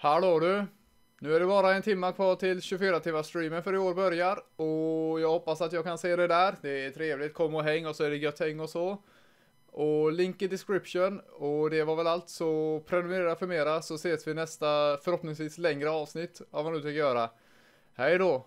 Hallå du! Nu är det bara en timme kvar till 24-timmars-streamen för i år börjar. Och jag hoppas att jag kan se det där. Det är trevligt, kom och häng och så är det gött häng och så. Och link i description. Och det var väl allt, så prenumerera för mera så ses vi nästa förhoppningsvis längre avsnitt av vad du tänker göra. Hej då!